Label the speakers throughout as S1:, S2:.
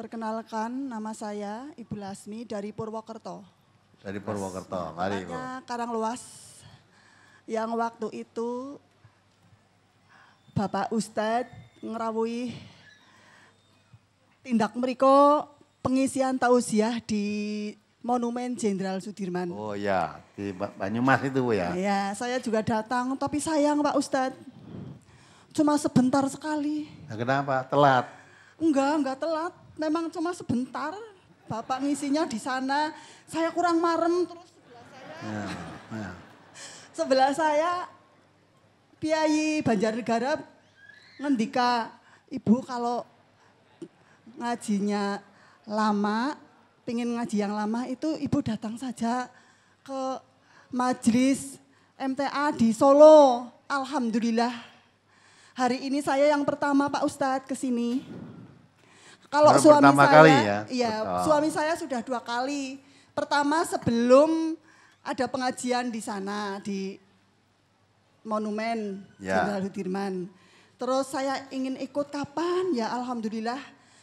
S1: Perkenalkan nama saya Ibu Lasmi dari Purwokerto.
S2: Dari Purwokerto. Mari Ibu.
S1: Karang Luas yang waktu itu Bapak Ustadz ngerawui tindak meriko pengisian tausiah di Monumen Jenderal Sudirman.
S2: Oh ya, di Banyumas itu Bu ya.
S1: Iya, saya juga datang tapi sayang Pak Ustadz. Cuma sebentar sekali.
S2: Nah, kenapa? Telat?
S1: Enggak, enggak telat memang cuma sebentar. Bapak ngisinya di sana, saya kurang marem terus sebelah
S2: saya. yeah, yeah.
S1: sebelah saya Piai Banjarnegara ngendika ibu kalau ngajinya lama, pingin ngaji yang lama itu ibu datang saja ke majelis MTA di Solo. Alhamdulillah. Hari ini saya yang pertama Pak Ustadz ke sini. Kalau baru suami saya, kali ya, iya, suami saya sudah dua kali. Pertama sebelum ada pengajian di sana di monumen ya. Jenderal Sudirman. Terus saya ingin ikut kapan ya alhamdulillah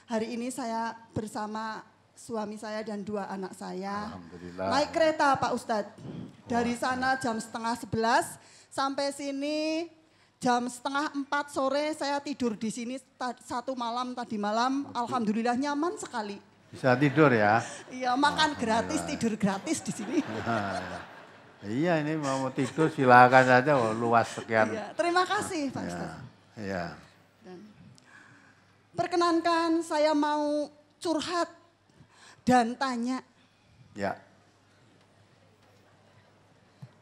S1: hari ini saya bersama suami saya dan dua anak saya. Naik kereta Pak Ustadz. Dari sana jam setengah sebelas sampai sini jam setengah empat sore saya tidur di sini satu malam tadi malam. Alhamdulillah nyaman sekali.
S2: Bisa tidur ya?
S1: Iya makan gratis tidur gratis di sini.
S2: iya, iya. iya ini mau tidur silakan saja oh, luas sekian. ya,
S1: terima kasih Pak ya. ya Perkenankan saya mau curhat dan tanya. Ya.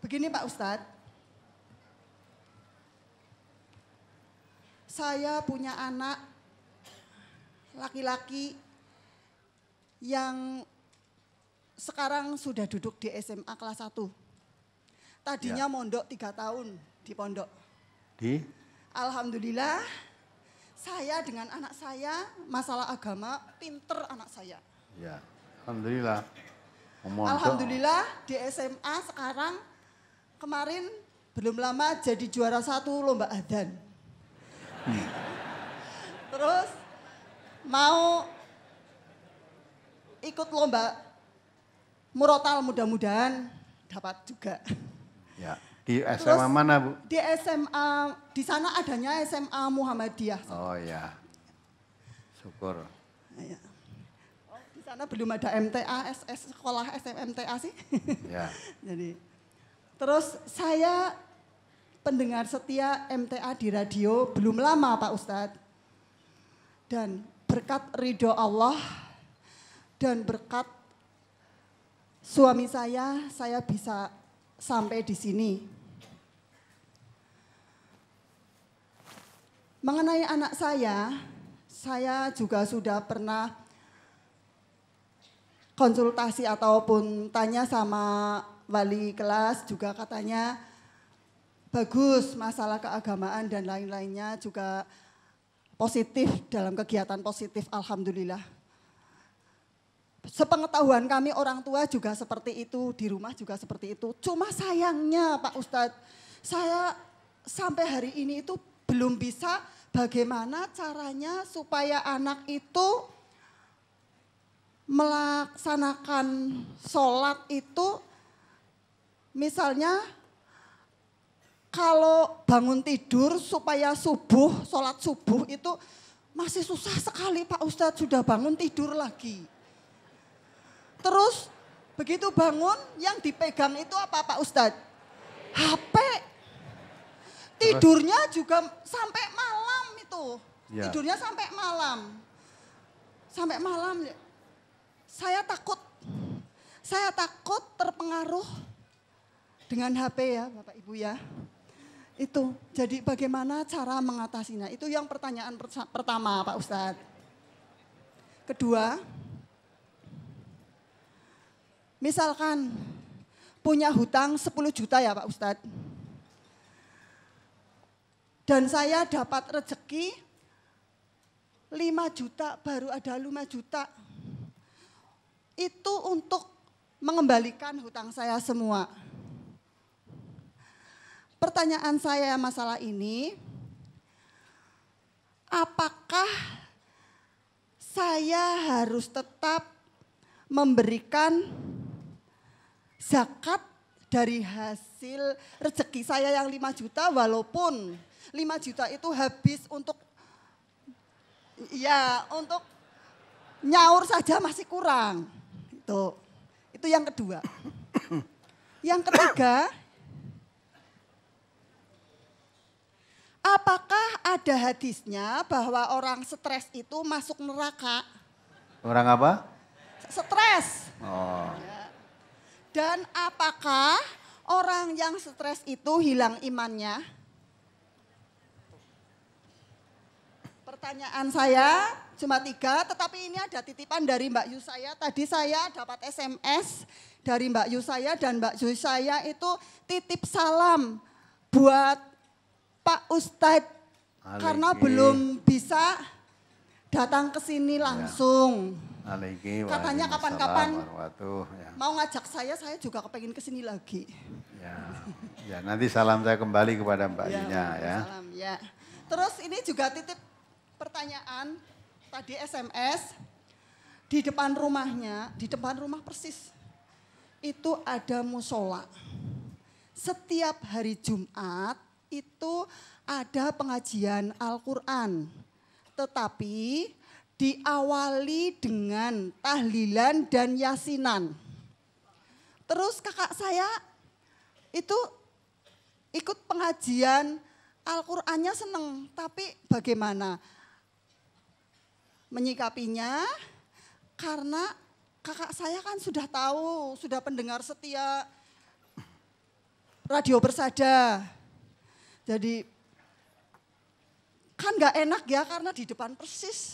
S1: Begini Pak Ustadz, saya punya anak laki-laki yang sekarang sudah duduk di SMA kelas 1. Tadinya ya. mondok 3 tahun di pondok. Di? Alhamdulillah saya dengan anak saya masalah agama pinter anak saya.
S2: Ya. Alhamdulillah. Mondok. Alhamdulillah
S1: di SMA sekarang kemarin belum lama jadi juara satu lomba adan. Terus mau ikut lomba murotal mudah-mudahan dapat juga.
S2: Ya. Di SMA Terus, mana Bu?
S1: Di SMA, di sana adanya SMA Muhammadiyah.
S2: Oh ya. iya, syukur.
S1: Ya. di sana belum ada MTA, SS, sekolah SMMTA sih. Ya. Jadi, Terus saya pendengar setia MTA di radio belum lama Pak Ustadz. Dan berkat ridho Allah dan berkat suami saya, saya bisa sampai di sini. Mengenai anak saya, saya juga sudah pernah konsultasi ataupun tanya sama wali kelas juga katanya bagus masalah keagamaan dan lain-lainnya juga positif dalam kegiatan positif alhamdulillah. Sepengetahuan kami orang tua juga seperti itu, di rumah juga seperti itu. Cuma sayangnya Pak Ustadz, saya sampai hari ini itu belum bisa bagaimana caranya supaya anak itu melaksanakan sholat itu misalnya kalau bangun tidur supaya subuh, sholat subuh itu masih susah sekali Pak Ustadz sudah bangun tidur lagi. Terus begitu bangun yang dipegang itu apa Pak Ustadz? HP. Tidurnya juga sampai malam itu. Ya. Tidurnya sampai malam. Sampai malam. Saya takut. Saya takut terpengaruh dengan HP ya Bapak Ibu ya. Itu, jadi bagaimana cara mengatasinya? Itu yang pertanyaan pertama Pak Ustadz. Kedua, misalkan punya hutang 10 juta ya Pak Ustadz. Dan saya dapat rezeki 5 juta, baru ada 5 juta. Itu untuk mengembalikan hutang saya semua pertanyaan saya masalah ini, apakah saya harus tetap memberikan zakat dari hasil rezeki saya yang 5 juta walaupun 5 juta itu habis untuk ya untuk nyaur saja masih kurang. Itu itu yang kedua. yang ketiga, Apakah ada hadisnya bahwa orang stres itu masuk neraka?
S2: Orang apa?
S1: Stres.
S2: Oh. Ya.
S1: Dan apakah orang yang stres itu hilang imannya? Pertanyaan saya cuma tiga, tetapi ini ada titipan dari Mbak Yusaya. Tadi saya dapat SMS dari Mbak Yusaya dan Mbak Yusaya itu titip salam buat Pak Ustadz karena belum bisa datang ke sini ya. langsung. Ya. Katanya kapan-kapan
S2: ya.
S1: mau ngajak saya, saya juga kepengen ke sini lagi. Ya.
S2: ya, nanti salam saya kembali kepada Mbak ya, Inya ya.
S1: ya. Terus ini juga titip pertanyaan tadi SMS di depan rumahnya, di depan rumah persis itu ada musola. Setiap hari Jumat itu ada pengajian Al-Quran. Tetapi diawali dengan tahlilan dan yasinan. Terus kakak saya itu ikut pengajian Al-Qur'annya seneng, tapi bagaimana menyikapinya? Karena kakak saya kan sudah tahu, sudah pendengar setia radio Persada. Jadi kan nggak enak ya karena di depan persis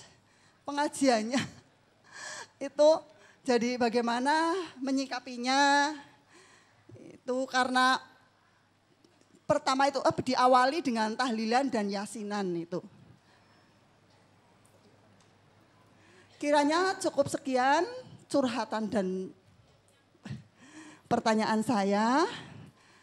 S1: pengajiannya itu jadi bagaimana menyikapinya itu karena pertama itu eh, diawali dengan tahlilan dan yasinan itu kiranya cukup sekian curhatan dan pertanyaan saya.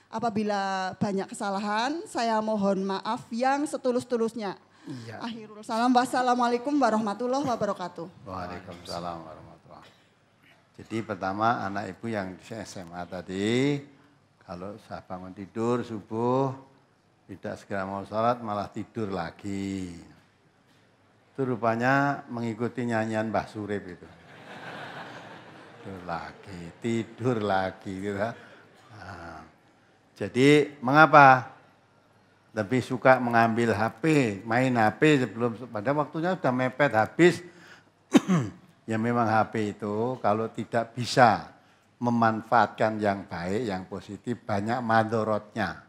S1: Apabila banyak kesalahan, saya mohon maaf yang setulus-tulusnya. Iya. Akhirul salam. Wassalamualaikum warahmatullahi wabarakatuh.
S2: Waalaikumsalam warahmatullahi wabarakatuh. Jadi pertama anak ibu yang di SMA tadi, kalau saya bangun tidur subuh, tidak segera mau sholat malah tidur lagi. Itu rupanya mengikuti nyanyian Mbah Surip itu. Tidur lagi, tidur lagi gitu. Nah, jadi mengapa lebih suka mengambil HP, main HP sebelum pada waktunya sudah mepet habis. ya memang HP itu kalau tidak bisa memanfaatkan yang baik, yang positif banyak madorotnya.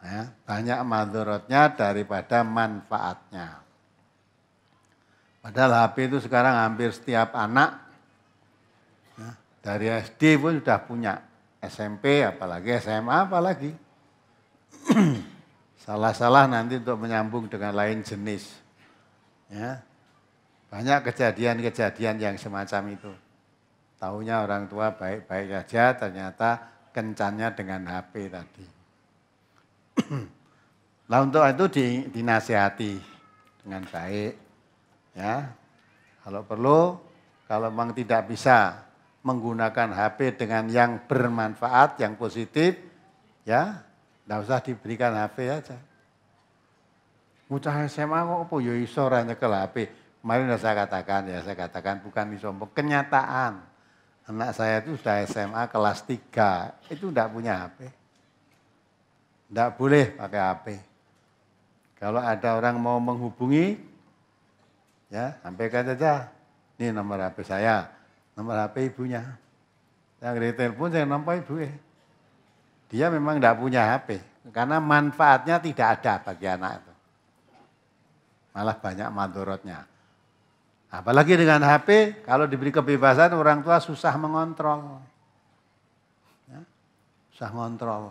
S2: Ya, banyak madorotnya daripada manfaatnya. Padahal HP itu sekarang hampir setiap anak ya, dari SD pun sudah punya SMP apalagi SMA apalagi. Salah-salah nanti untuk menyambung dengan lain jenis. Ya. Banyak kejadian-kejadian yang semacam itu. Tahunya orang tua baik-baik aja ternyata kencannya dengan HP tadi. Nah untuk itu di, dinasihati dengan baik. Ya, kalau perlu, kalau memang tidak bisa menggunakan HP dengan yang bermanfaat, yang positif, ya, tidak usah diberikan HP aja. Mucah SMA kok apa ya iso ora ke HP. Kemarin saya katakan ya, saya katakan bukan iso, kenyataan. Anak saya itu sudah SMA kelas 3, itu tidak punya HP. Tidak boleh pakai HP. Kalau ada orang mau menghubungi, ya sampaikan saja, ini nomor HP saya nomor HP ibunya. Yang dari telepon saya nampak ibu ya. Dia memang tidak punya HP, karena manfaatnya tidak ada bagi anak itu. Malah banyak madorotnya. Apalagi dengan HP, kalau diberi kebebasan orang tua susah mengontrol. Ya, susah mengontrol.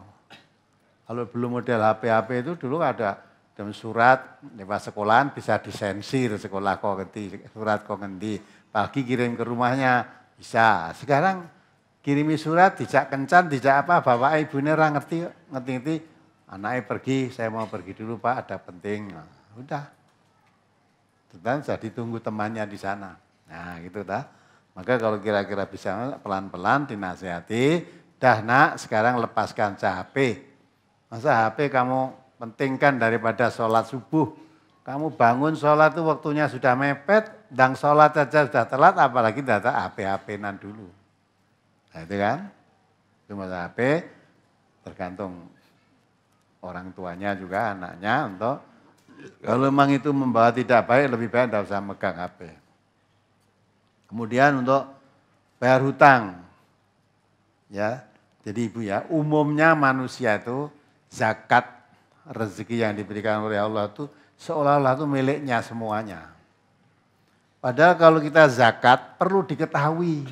S2: Kalau belum model HP-HP itu dulu ada dalam surat lewat sekolahan bisa disensir sekolah kok ngendi, surat kok ngendi. Pagi kirim ke rumahnya, bisa. Sekarang kirimi surat, tidak kencan, tidak apa, bapak ini orang ngerti, ngerti-ngerti, anaknya pergi, saya mau pergi dulu pak, ada penting. Nah, udah. Dan jadi tunggu temannya di sana. Nah gitu dah. Maka kalau kira-kira bisa pelan-pelan dinasihati, dah nak sekarang lepaskan HP. Masa HP kamu pentingkan daripada sholat subuh. Kamu bangun sholat itu waktunya sudah mepet, Dang sholat saja sudah telat, apalagi data hp nan dulu. Nah itu kan, cuma HP tergantung orang tuanya juga anaknya untuk kalau memang itu membawa tidak baik lebih baik tidak usah megang HP. Kemudian untuk bayar hutang, ya jadi ibu ya umumnya manusia itu zakat rezeki yang diberikan oleh Allah itu seolah-olah itu miliknya semuanya. Padahal kalau kita zakat perlu diketahui.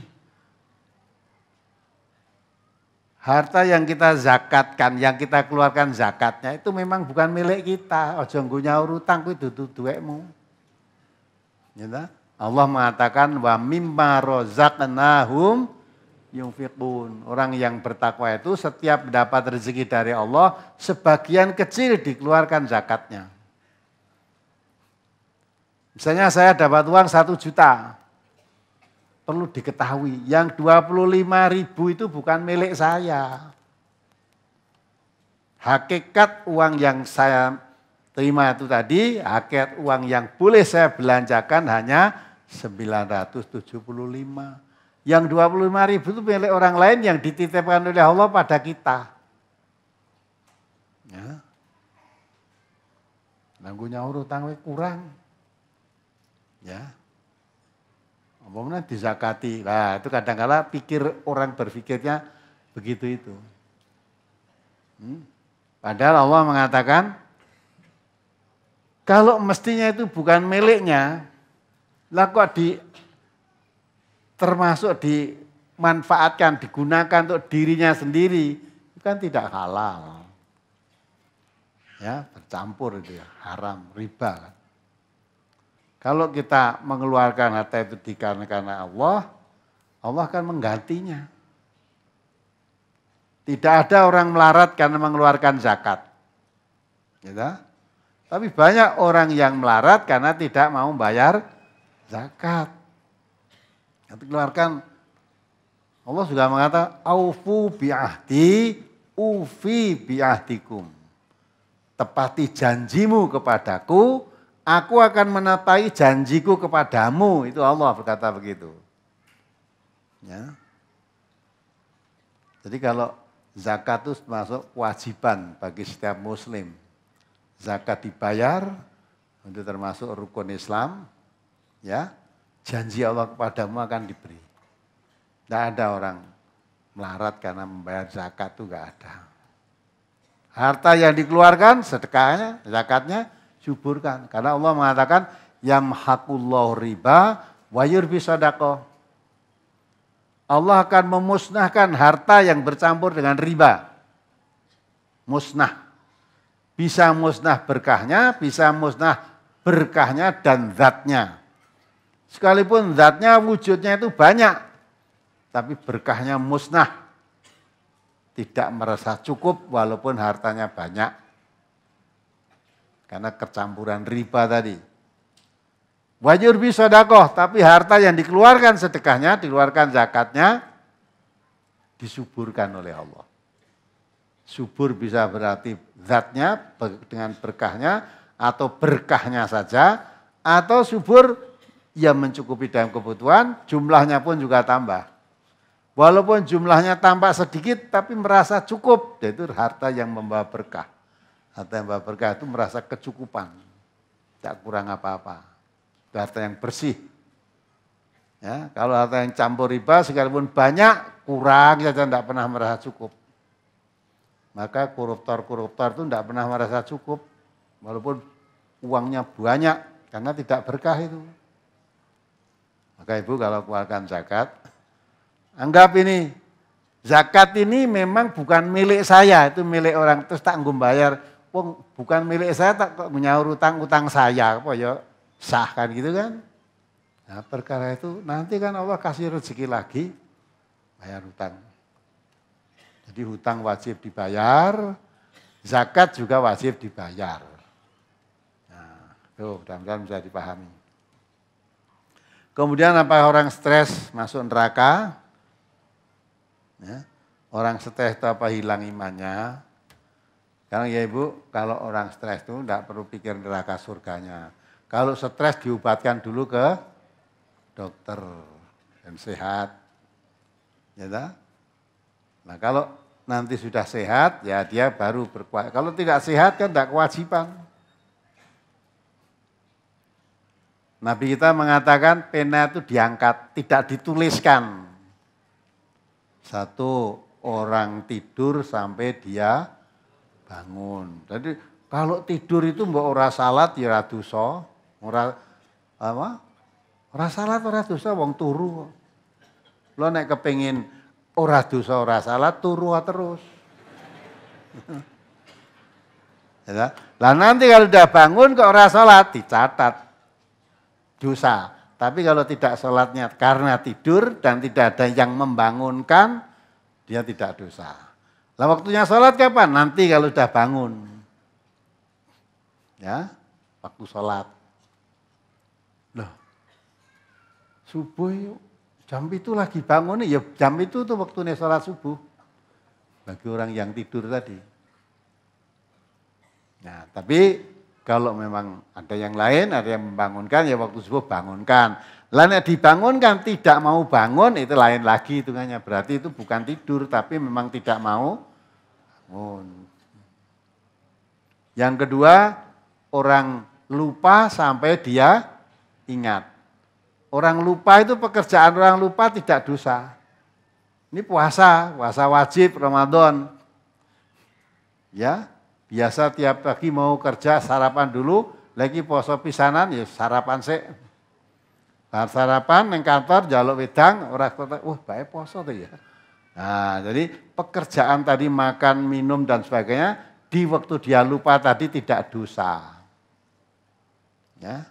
S2: Harta yang kita zakatkan, yang kita keluarkan zakatnya itu memang bukan milik kita. Ojo nggunya urutan kuwi dudu duwekmu. Ya Allah mengatakan wa mimma razaqnahum yunfiqun. Orang yang bertakwa itu setiap dapat rezeki dari Allah, sebagian kecil dikeluarkan zakatnya. Misalnya saya dapat uang satu juta. Perlu diketahui, yang 25 ribu itu bukan milik saya. Hakikat uang yang saya terima itu tadi, hakikat uang yang boleh saya belanjakan hanya 975. Yang 25 ribu itu milik orang lain yang dititipkan oleh Allah pada kita. Ya. Nanggunya urutan kurang. Ya. Umpamanya dizakati. lah. itu kadangkala pikir orang berpikirnya begitu itu. Hmm? Padahal Allah mengatakan, kalau mestinya itu bukan miliknya, lah kok di termasuk dimanfaatkan, digunakan untuk dirinya sendiri, itu kan tidak halal. Ya, bercampur itu ya, haram, riba kan. Kalau kita mengeluarkan harta itu dikarenakan Allah, Allah akan menggantinya. Tidak ada orang melarat karena mengeluarkan zakat. Gitu? Tapi banyak orang yang melarat karena tidak mau bayar zakat. keluarkan. Allah sudah mengatakan aufu bi'ahdi ufi bi'ahdikum. Tepati janjimu kepadaku, Aku akan menapai janjiku kepadamu. Itu Allah berkata begitu. Ya. Jadi kalau zakat itu termasuk kewajiban bagi setiap muslim. Zakat dibayar, itu termasuk rukun Islam. Ya, janji Allah kepadamu akan diberi. Tidak ada orang melarat karena membayar zakat itu nggak ada. Harta yang dikeluarkan, sedekahnya, zakatnya, cuburkan. Karena Allah mengatakan yamhaqullahu riba wa yurbi sadaqah. Allah akan memusnahkan harta yang bercampur dengan riba. Musnah. Bisa musnah berkahnya, bisa musnah berkahnya dan zatnya. Sekalipun zatnya wujudnya itu banyak, tapi berkahnya musnah. Tidak merasa cukup walaupun hartanya banyak. Karena kecampuran riba tadi. Wajur bisa dakoh, tapi harta yang dikeluarkan sedekahnya, dikeluarkan zakatnya, disuburkan oleh Allah. Subur bisa berarti zatnya dengan berkahnya, atau berkahnya saja, atau subur yang mencukupi dalam kebutuhan, jumlahnya pun juga tambah. Walaupun jumlahnya tampak sedikit, tapi merasa cukup, yaitu harta yang membawa berkah. Harta yang bawa berkah itu merasa kecukupan. Tak kurang apa-apa. Itu harta yang bersih. Ya, kalau harta yang campur riba sekalipun banyak, kurang saja tidak pernah merasa cukup. Maka koruptor-koruptor itu tidak pernah merasa cukup. Walaupun uangnya banyak, karena tidak berkah itu. Maka ibu kalau keluarkan zakat, anggap ini zakat ini memang bukan milik saya, itu milik orang terus tak bayar Wong bukan milik saya tak kok menyaur utang-utang saya apa ya sah kan gitu kan. Nah, perkara itu nanti kan Allah kasih rezeki lagi bayar utang. Jadi hutang wajib dibayar, zakat juga wajib dibayar. Nah, tuh mudah-mudahan bisa dipahami. Kemudian apa orang stres masuk neraka? Ya, orang stres itu apa hilang imannya? Sekarang ya Ibu, kalau orang stres itu tidak perlu pikir neraka surganya. Kalau stres diobatkan dulu ke dokter dan sehat. Ya tak? Nah kalau nanti sudah sehat ya dia baru berkuat. Kalau tidak sehat kan enggak kewajiban. Nabi kita mengatakan pena itu diangkat, tidak dituliskan. Satu orang tidur sampai dia bangun. Jadi kalau tidur itu mbak ora salat ya dosa, ora apa? Ora salat ora dosa wong turu. Lo nek kepengin ora dosa ora salat turu terus. ya. Lah nanti kalau udah bangun kok ora salat dicatat dosa. Tapi kalau tidak salatnya karena tidur dan tidak ada yang membangunkan, dia tidak dosa. Lah waktunya sholat kapan? Nanti kalau sudah bangun. Ya, waktu sholat. Loh, subuh yuk. Jam itu lagi bangun ya jam itu tuh waktunya sholat subuh. Bagi orang yang tidur tadi. Nah, tapi kalau memang ada yang lain, ada yang membangunkan, ya waktu subuh bangunkan. Lainnya dibangunkan, tidak mau bangun, itu lain lagi itu hanya Berarti itu bukan tidur, tapi memang tidak mau yang kedua, orang lupa sampai dia ingat. Orang lupa itu pekerjaan orang lupa tidak dosa. Ini puasa, puasa wajib Ramadan. Ya, biasa tiap pagi mau kerja sarapan dulu, lagi poso pisanan ya sarapan sih. Bar sarapan neng kantor jaluk wedang, orang kata, wah baik poso tuh ya. Nah, jadi pekerjaan tadi makan, minum dan sebagainya di waktu dia lupa tadi tidak dosa. Ya.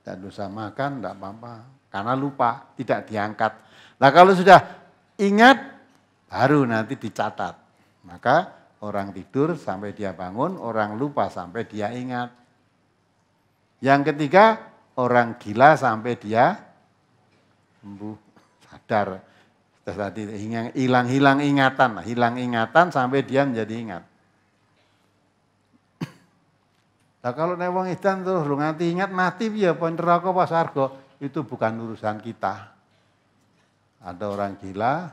S2: Tidak dosa makan, tidak apa-apa. Karena lupa, tidak diangkat. Nah kalau sudah ingat, baru nanti dicatat. Maka orang tidur sampai dia bangun, orang lupa sampai dia ingat. Yang ketiga, orang gila sampai dia sembuh, sadar. Terus tadi hilang-hilang ingatan, hilang ingatan sampai dia menjadi ingat. Nah kalau nembong istan edan terus lu nganti ingat mati ya poin neraka pas argo itu bukan urusan kita. Ada orang gila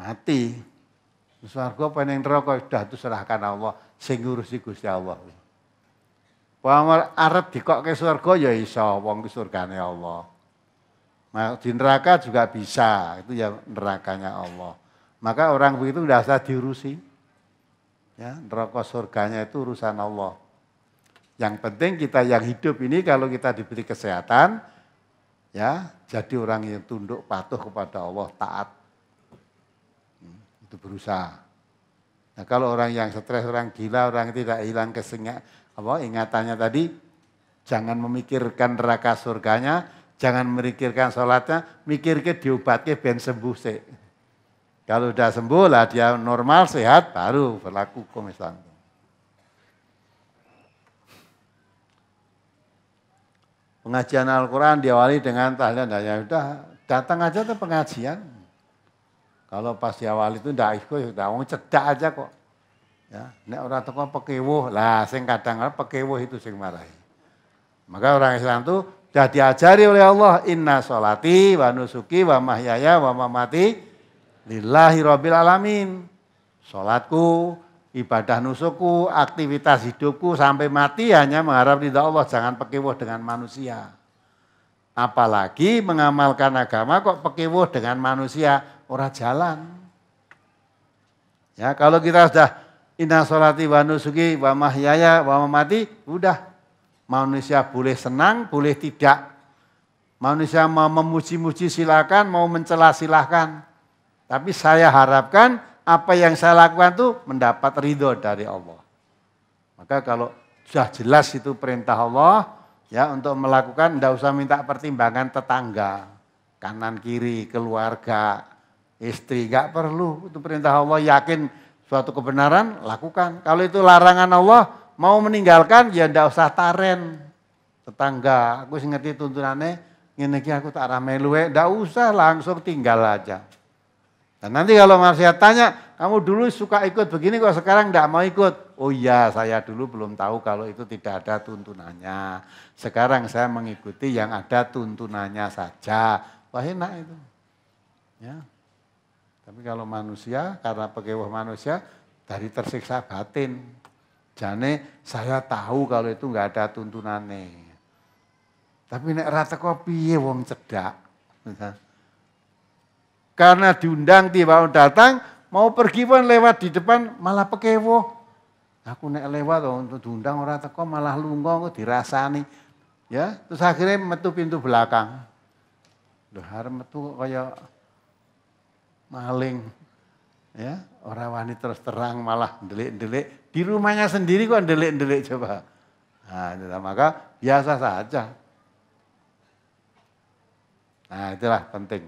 S2: mati. Sarga apa ning neraka sudah itu serahkan Allah, sing ngurusi Gusti Allah. Pamar arep dikokke surga ya iso wong ki surgane Allah. Nah, di neraka juga bisa, itu ya nerakanya Allah. Maka orang begitu tidak usah diurusi. Ya, neraka surganya itu urusan Allah. Yang penting kita yang hidup ini kalau kita diberi kesehatan, ya jadi orang yang tunduk patuh kepada Allah, taat. Hmm, itu berusaha. Nah kalau orang yang stres, orang gila, orang tidak hilang kesengat, apa ingatannya tadi, jangan memikirkan neraka surganya, Jangan memikirkan sholatnya, mikir ke ke ben sembuh sih. Kalau udah sembuh lah dia normal sehat baru berlaku hukum Pengajian Al-Quran diawali dengan tahlilan dan nah, ya udah datang aja tuh pengajian. Kalau pas diawali itu ndak ikut, ya udah wong cedak aja kok. Ya, nek ora teko pekewuh, lah sing kadang, -kadang pekewuh itu sing marahi. Maka orang Islam tuh sudah diajari oleh Allah, inna sholati wa nusuki wa mahyaya wa mamati lillahi rabbil alamin. Sholatku, ibadah nusukku, aktivitas hidupku sampai mati hanya mengharap ridha Allah. Jangan pekewuh dengan manusia. Apalagi mengamalkan agama kok pekewuh dengan manusia, orang jalan. Ya, kalau kita sudah inna sholati wa nusuki wa mahyaya wa mamati, udah Manusia boleh senang, boleh tidak. Manusia mau memuji-muji silakan, mau mencela silakan. Tapi saya harapkan apa yang saya lakukan itu mendapat ridho dari Allah. Maka kalau sudah jelas itu perintah Allah, ya untuk melakukan tidak usah minta pertimbangan tetangga, kanan kiri, keluarga, istri, nggak perlu. Itu perintah Allah, yakin suatu kebenaran, lakukan. Kalau itu larangan Allah, mau meninggalkan ya ndak usah taren tetangga. Aku sing ngerti tuntunane ngene iki aku tak rame luwe, ndak usah langsung tinggal aja. Dan nanti kalau masih tanya, kamu dulu suka ikut begini kok sekarang ndak mau ikut? Oh iya, saya dulu belum tahu kalau itu tidak ada tuntunannya. Sekarang saya mengikuti yang ada tuntunannya saja. Wah enak itu. Ya. Tapi kalau manusia, karena pegawai manusia, dari tersiksa batin, Jane saya tahu kalau itu nggak ada tuntunane. Tapi nek rata kopi ya wong cedak. Karena diundang tiba datang, mau pergi pun lewat di depan malah pekewo. Aku nek lewat untuk diundang orang teko malah kok dirasani. Ya, terus akhirnya metu pintu belakang. Loh, harus metu kayak maling. Ya, orang wanita terus terang malah delik-delik. Di rumahnya sendiri kok delik-delik coba. Nah, maka biasa saja. Nah, itulah penting.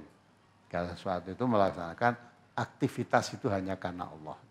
S2: kalau sesuatu itu melaksanakan aktivitas itu hanya karena Allah.